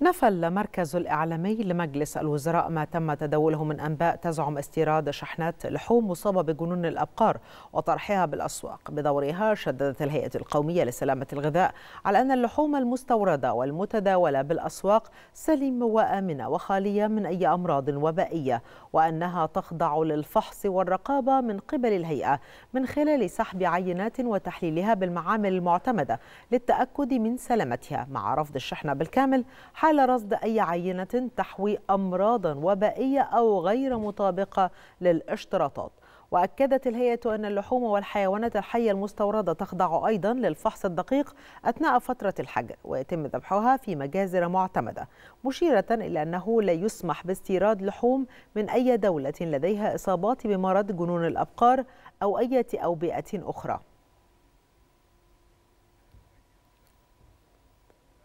نفى المركز الإعلامي لمجلس الوزراء ما تم تداوله من أنباء تزعم استيراد شحنات لحوم مصابة بجنون الأبقار وطرحها بالأسواق بدورها شددت الهيئة القومية لسلامة الغذاء على أن اللحوم المستوردة والمتداولة بالأسواق سليمة وآمنة وخالية من أي أمراض وبائية وأنها تخضع للفحص والرقابة من قبل الهيئة من خلال سحب عينات وتحليلها بالمعامل المعتمدة للتأكد من سلامتها مع رفض الشحنة بالكامل حال رصد أي عينة تحوي أمراضا وبائية أو غير مطابقة للاشتراطات وأكدت الهيئة أن اللحوم والحيوانات الحية المستوردة تخضع أيضا للفحص الدقيق أثناء فترة الحجر ويتم ذبحها في مجازر معتمدة مشيرة إلى أنه لا يسمح باستيراد لحوم من أي دولة لديها إصابات بمرض جنون الأبقار أو أي أوبئة أخرى